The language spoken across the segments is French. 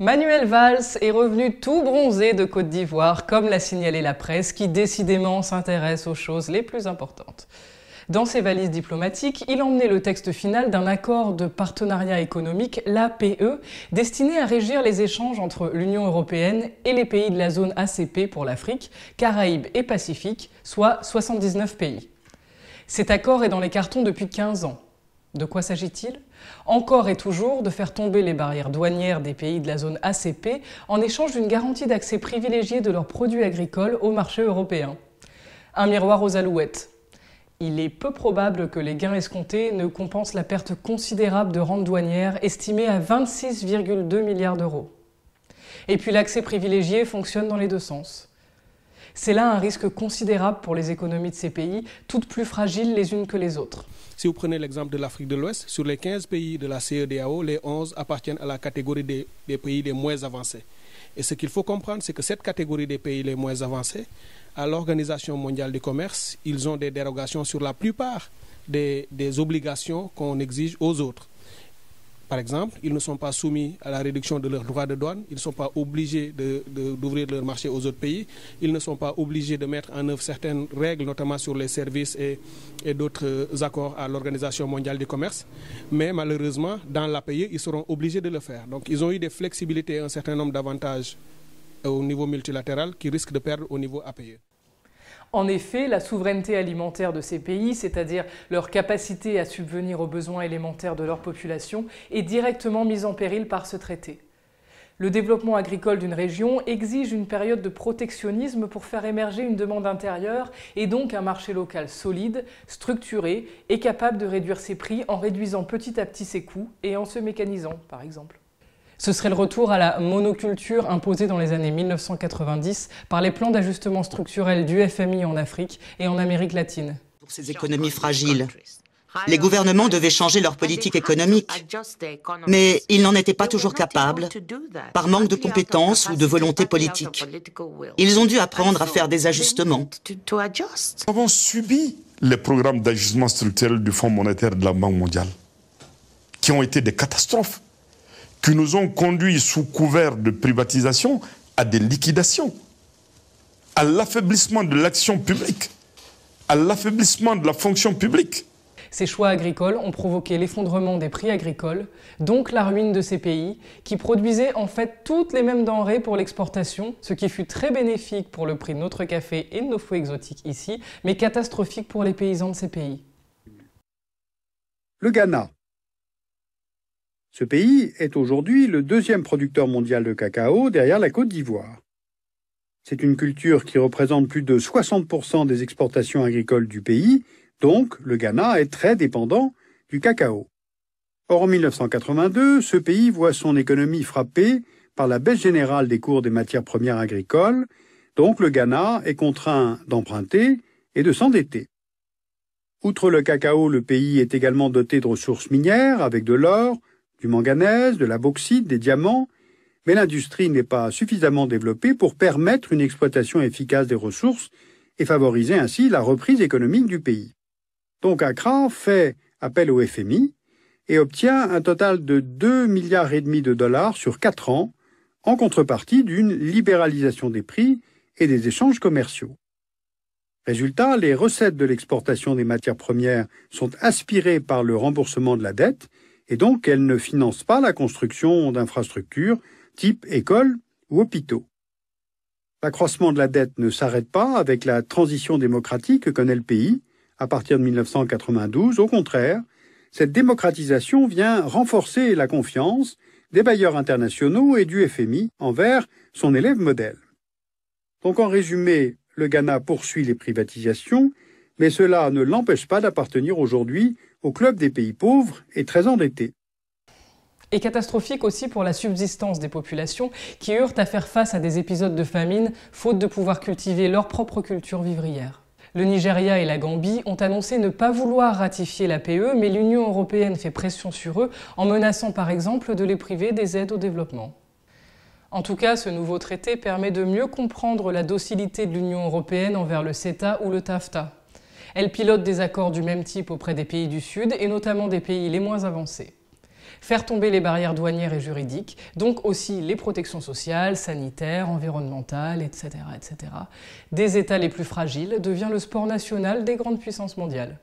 Manuel Valls est revenu tout bronzé de Côte d'Ivoire, comme l'a signalé la presse, qui décidément s'intéresse aux choses les plus importantes. Dans ses valises diplomatiques, il emmenait le texte final d'un accord de partenariat économique, l'APE, destiné à régir les échanges entre l'Union européenne et les pays de la zone ACP pour l'Afrique, Caraïbes et Pacifique, soit 79 pays. Cet accord est dans les cartons depuis 15 ans. De quoi s'agit-il Encore et toujours de faire tomber les barrières douanières des pays de la zone ACP en échange d'une garantie d'accès privilégié de leurs produits agricoles au marché européen. Un miroir aux alouettes. Il est peu probable que les gains escomptés ne compensent la perte considérable de rentes douanière estimée à 26,2 milliards d'euros. Et puis l'accès privilégié fonctionne dans les deux sens. C'est là un risque considérable pour les économies de ces pays, toutes plus fragiles les unes que les autres. Si vous prenez l'exemple de l'Afrique de l'Ouest, sur les 15 pays de la CEDAO, les 11 appartiennent à la catégorie des, pays les moins avancés. Et ce qu'il faut comprendre, c'est que cette catégorie des pays les moins avancés, à l'Organisation mondiale du commerce, ils ont des dérogations sur la plupart des obligations qu'on exige aux autres par exemple, ils ne sont pas soumis à la réduction de leurs droits de douane, ils ne sont pas obligés d'ouvrir leur marché aux autres pays, ils ne sont pas obligés de mettre en œuvre certaines règles, notamment sur les services et, d'autres euh, accords à l'Organisation mondiale du commerce. Mais malheureusement, dans l'API, ils seront obligés de le faire. Donc ils ont eu des flexibilités et un certain nombre d'avantages euh, au niveau multilatéral qui risquent de perdre au niveau API. E. En effet, la souveraineté alimentaire de ces pays, c'est-à-dire leur capacité à subvenir aux besoins élémentaires de leur population, est directement mise en péril par ce traité. Le développement agricole d'une région exige une période de protectionnisme pour faire émerger une demande intérieure et donc un marché local solide, structuré et capable de réduire ses prix en réduisant petit à petit ses coûts et en se mécanisant, par exemple. Ce serait le retour à la monoculture imposée dans les années 1990 par les plans d'ajustement structurel du FMI en Afrique et en Amérique latine. Pour ces économies fragiles, les gouvernements devaient changer leur politique économique, mais ils n'en étaient pas toujours capables par manque de compétences ou de volonté politique. Ils ont dû apprendre à faire des ajustements. Nous avons subi les programmes d'ajustement structurel du Fonds monétaire de la Banque mondiale, qui ont été des catastrophes qui nous ont conduits sous couvert de privatisation à des liquidations, à l'affaiblissement de l'action publique, à l'affaiblissement de la fonction publique. Ces choix agricoles ont provoqué l'effondrement des prix agricoles, donc la ruine de ces pays, qui produisaient en fait toutes les mêmes denrées pour l'exportation, ce qui fut très bénéfique pour le prix de notre café et de nos fruits exotiques ici, mais catastrophique pour les paysans de ces pays. Le Ghana, ce pays est aujourd'hui le deuxième producteur mondial de cacao derrière la Côte d'Ivoire. C'est une culture qui représente plus de 60% des exportations agricoles du pays, donc le Ghana est très dépendant du cacao. Or, en 1982, ce pays voit son économie frappée par la baisse générale des cours des matières premières agricoles, donc le Ghana est contraint d'emprunter et de s'endetter. Outre le cacao, le pays est également doté de ressources minières avec de l'or, du manganèse, de la bauxite, des diamants, mais l'industrie n'est pas suffisamment développée pour permettre une exploitation efficace des ressources et favoriser ainsi la reprise économique du pays. Donc Accra fait appel au FMI et obtient un total de 2 milliards et demi de dollars sur 4 ans en contrepartie d'une libéralisation des prix et des échanges commerciaux. Résultat, les recettes de l'exportation des matières premières sont aspirées par le remboursement de la dette et donc elle ne finance pas la construction d'infrastructures type écoles ou hôpitaux. L'accroissement de la dette ne s'arrête pas avec la transition démocratique que connaît le pays à partir de 1992. Au contraire, cette démocratisation vient renforcer la confiance des bailleurs internationaux et du FMI envers son élève modèle. Donc en résumé, le Ghana poursuit les privatisations, mais cela ne l'empêche pas d'appartenir aujourd'hui au club des pays pauvres et très endettés. Et catastrophique aussi pour la subsistance des populations qui eurent à faire face à des épisodes de famine faute de pouvoir cultiver leur propre culture vivrière. Le Nigeria et la Gambie ont annoncé ne pas vouloir ratifier la e, mais l'Union européenne fait pression sur eux en menaçant par exemple de les priver des aides au développement. En tout cas, ce nouveau traité permet de mieux comprendre la docilité de l'Union européenne envers le CETA ou le TAFTA. Elle pilote des accords du même type auprès des pays du Sud et notamment des pays les moins avancés. Faire tomber les barrières douanières et juridiques, donc aussi les protections sociales, sanitaires, environnementales, etc., etc. Des États les plus fragiles devient le sport national des grandes puissances mondiales.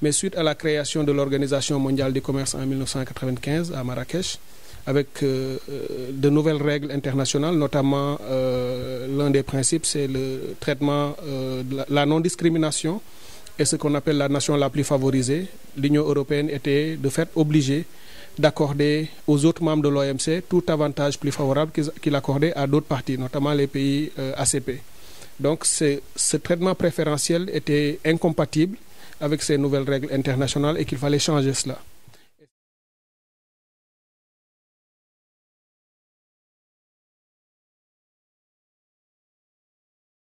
Mais suite à la création de l'Organisation mondiale du commerce en 1995 à Marrakech, avec euh, euh, de nouvelles règles internationales, notamment euh, l'un des principes, c'est le traitement, la non-discrimination et ce qu'on appelle la nation la plus favorisée, l'Union européenne était de fait obligée d'accorder aux autres membres de l'OMC tout avantage plus favorable qu'il accordait à d'autres parties, notamment les pays euh, ACP. Donc ce traitement préférentiel était incompatible avec ces nouvelles règles internationales et qu'il fallait changer cela.